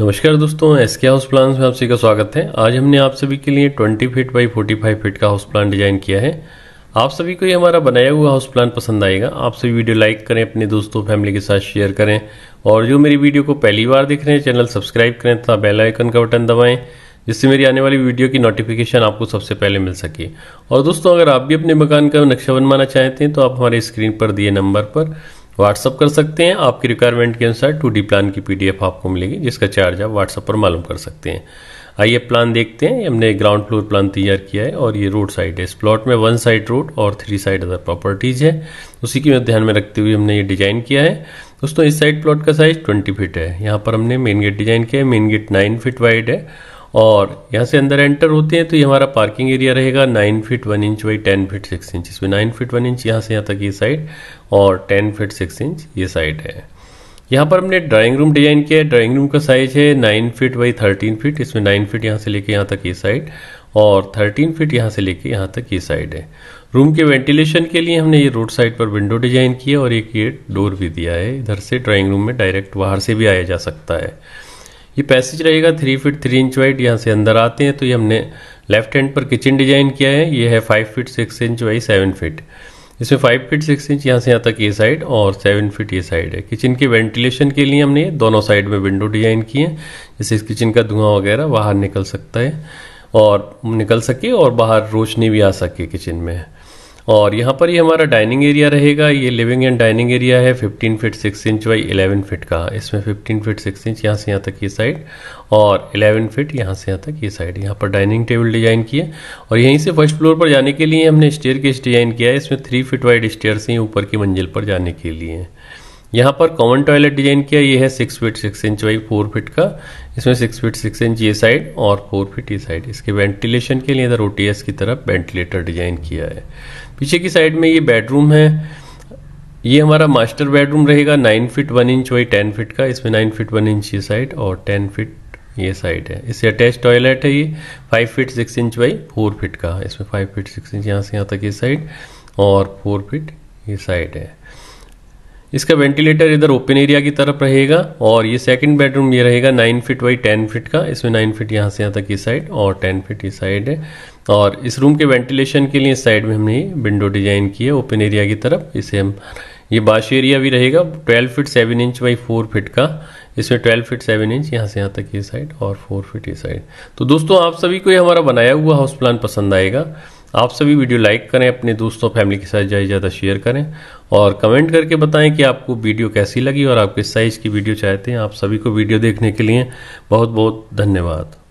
नमस्कार दोस्तों एस के हाउस प्लान में आप सभी का स्वागत है आज हमने आप सभी के लिए 20 फीट बाई 45 फीट का हाउस प्लान डिजाइन किया है आप सभी को ये हमारा बनाया हुआ हाउस प्लान पसंद आएगा आप सभी वीडियो लाइक करें अपने दोस्तों फैमिली के साथ शेयर करें और जो मेरी वीडियो को पहली बार देख रहे हैं चैनल सब्सक्राइब करें तथा बेल आइकन का बटन दबाएं जिससे मेरी आने वाली वीडियो की नोटिफिकेशन आपको सबसे पहले मिल सके और दोस्तों अगर आप भी अपने मकान का नक्शा बनवाना चाहते हैं तो आप हमारे स्क्रीन पर दिए नंबर पर व्हाट्सअप कर सकते हैं आपकी रिक्वायरमेंट के अनुसार टू डी प्लान की पी आपको मिलेगी जिसका चार्ज आप व्हाट्सअप पर मालूम कर सकते हैं आइए प्लान देखते हैं हमने ग्राउंड फ्लोर प्लान तैयार किया है और ये रोड साइड है इस प्लॉट में वन साइड रोड और थ्री साइड अदर प्रॉपर्टीज़ है उसी की ध्यान में रखते हुए हमने ये डिज़ाइन किया है दोस्तों इस साइड प्लॉट का साइज़ ट्वेंटी फिट है यहाँ पर हमने मेन गेट डिज़ाइन किया है main gate nine feet wide है और यहाँ से अंदर एंटर होते हैं तो ये हमारा पार्किंग एरिया रहेगा nine feet one inch by ten feet six inch इसमें नाइन फीट वन इंच यहाँ से यहाँ तक ये साइड और टेन फीट सिक्स इंच ये साइड है यहाँ पर हमने ड्राइंग रूम डिजाइन किया है ड्राइंग रूम का साइज है nine feet by thirteen feet इसमें नाइन फीट यहाँ से लेके यहाँ तक ये साइड और थर्टीन फीट यहाँ से लेके यहाँ तक ये साइड है रूम के वेंटिलेशन के लिए हमने ये रोड साइड पर विंडो डिजाइन किया और एक ये डोर भी दिया है इधर से ड्राइंग रूम में डायरेक्ट बाहर से भी आया जा सकता है ये पैसेज रहेगा three feet three inch wide यहाँ से अंदर आते हैं तो ये हमने लेफ्ट हैंड पर किचन डिजाइन किया है ये है five feet six inch by seven feet इसमें फाइव फिट सिक्स इंच यहाँ से यहाँ तक ये साइड और सेवन फिट ये साइड है किचन के वेंटिलेशन के लिए हमने दोनों साइड में विंडो डिजाइन किए हैं जिससे इस किचन का धुआं वगैरह बाहर निकल सकता है और निकल सके और बाहर रोशनी भी आ सके किचन में और यहाँ पर ये हमारा डाइनिंग एरिया रहेगा ये लिविंग एंड डाइनिंग एरिया है 15 फीट 6 इंच बाई 11 फीट का इसमें 15 फीट 6 इंच यहाँ से यहाँ तक ये साइड और 11 फीट यहाँ से यहाँ तक ये साइड यहाँ पर डाइनिंग टेबल डिजाइन है और यहीं से फर्स्ट फ्लोर पर जाने के लिए हमने स्टेयर केस डिजाइन किया है इसमें थ्री फिट वाइड स्टेयर से ऊपर की मंजिल पर जाने के लिए यहाँ पर कॉमन टॉयलेट डिजाइन किया ये है six feet six inch by four feet का इसमें सिक्स फीट सिक्स इंच ये साइड और फोर फीट ये साइड इसके वेंटिलेशन के लिए इधर ओटीएस की तरफ वेंटिलेटर डिजाइन किया है पीछे की साइड में ये बेडरूम है ये हमारा मास्टर बेडरूम रहेगा nine feet one inch by ten feet का इसमें नाइन फीट वन इंच ये साइड और टेन फीट ये साइड है इससे अटैच टॉयलेट है ये five feet six inch by four feet का इसमें फाइव फीट सिक्स इंच यहाँ से यहाँ तक ये साइड और फोर फीट ये साइड है इसका वेंटिलेटर इधर ओपन एरिया की तरफ रहेगा और ये सेकंड बेडरूम ये रहेगा nine feet by ten feet का इसमें नाइन फिट यहाँ से यहाँ तक की साइड और टेन फिट ये साइड है और इस रूम के वेंटिलेशन के लिए साइड में हमने विंडो डिजाइन की है ओपन एरिया की तरफ इसे हम ये बाश एरिया भी रहेगा twelve feet seven inch by four feet का इसमें ट्वेल्व फिट सेवन इंच यहाँ से यहाँ तक ये साइड और फोर फिट ये साइड तो दोस्तों आप सभी को ये हमारा बनाया हुआ हाउस प्लान पसंद आएगा आप सभी वीडियो लाइक करें अपने दोस्तों फैमिली के साथ ज़्यादा ज़्यादा शेयर करें और कमेंट करके बताएं कि आपको वीडियो कैसी लगी और आप किस साइज़ की वीडियो चाहते हैं आप सभी को वीडियो देखने के लिए बहुत बहुत धन्यवाद